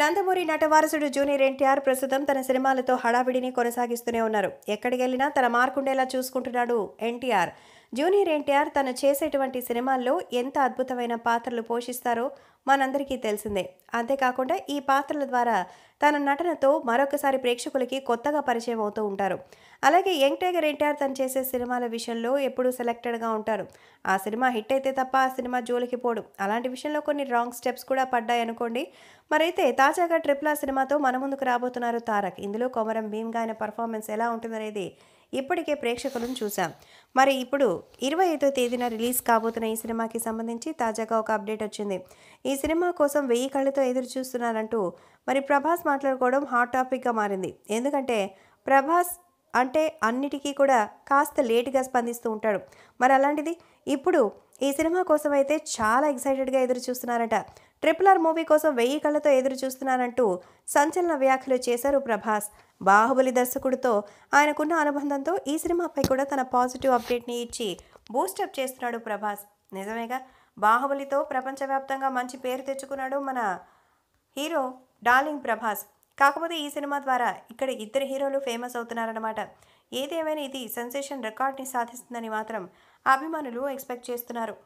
Nandamuri నటవారసుడు junior NTR ప్రస్తుతం తన సినిమాలతో హడావిడిని కొనసాగిస్తూనే ఉన్నారు ఎక్కడికి వెళ్ళినా తన మార్కుండేలా చూసుకుంటున్నాడు ఎన్టీఆర్ జూనియర్ ఎన్టీఆర్ తను చేసేటువంటి సినిమాల్లో ఎంత అద్భుతమైన పాత్రలు పోషిస్తారో మనందరికీ తెలిసిందే అంతేకాకుండా ఈ పాత్రల ద్వారా తన నటనతో మరొకసారి ప్రేక్షకులకి కొత్తగా పరిచయం అవుతూ ఉంటారు అలాగే యంగ్ టైగర్ ఎన్టీఆర్ తను చేసే సినిమాల విషయంలో ఎప్పుడూ సెలెక్టెడ్గా ఉంటారు ఆ సినిమా హిట్ అయితే తప్ప ఆ సినిమా జోలికి పోడు అలాంటి విషయంలో కొన్ని రాంగ్ స్టెప్స్ కూడా పడ్డాయి అనుకోండి మరైతే తాజాగా ట్రిపుల్ ఆ సినిమాతో మన ముందుకు రాబోతున్నారు తారక్ ఇందులో కొమరం భీమ్గా ఆయన పర్ఫార్మెన్స్ ఎలా ఉంటుందనేది ఇప్పటికే ప్రేక్షకులను చూశాం మరి ఇప్పుడు ఇరవై ఐదో తేదీన రిలీజ్ కాబోతున్న ఈ సినిమాకి సంబంధించి తాజాగా ఒక అప్డేట్ వచ్చింది ఈ సినిమా కోసం వెయ్యి కళ్ళతో ఎదురు చూస్తున్నానంటూ మరి ప్రభాస్ మాట్లాడుకోవడం హాట్ టాపిక్గా మారింది ఎందుకంటే ప్రభాస్ అంటే అన్నిటికీ కూడా కాస్త లేటుగా స్పందిస్తూ ఉంటాడు మరి అలాంటిది ఇప్పుడు ఈ సినిమా కోసం అయితే చాలా ఎక్సైటెడ్గా ఎదురు చూస్తున్నారట ట్రిపుల్ ఆర్ మూవీ కోసం వెయ్యి కళ్ళతో ఎదురు చూస్తున్నానంటూ సంచలన వ్యాఖ్యలు చేశారు ప్రభాస్ బాహుబలి దర్శకుడితో ఆయనకున్న అనుబంధంతో ఈ సినిమాపై కూడా తన పాజిటివ్ అప్డేట్ని ఇచ్చి బూస్టప్ చేస్తున్నాడు ప్రభాస్ నిజమేగా బాహుబలితో ప్రపంచవ్యాప్తంగా మంచి పేరు తెచ్చుకున్నాడు మన హీరో డార్లింగ్ ప్రభాస్ కాకపోతే ఈ సినిమా ద్వారా ఇక్కడ ఇద్దరు హీరోలు ఫేమస్ అవుతున్నారన్నమాట ఏదేమైనా ఇది సెన్సేషన్ రికార్డ్ని సాధిస్తుందని మాత్రం అభిమానులు ఎక్స్పెక్ట్ చేస్తున్నారు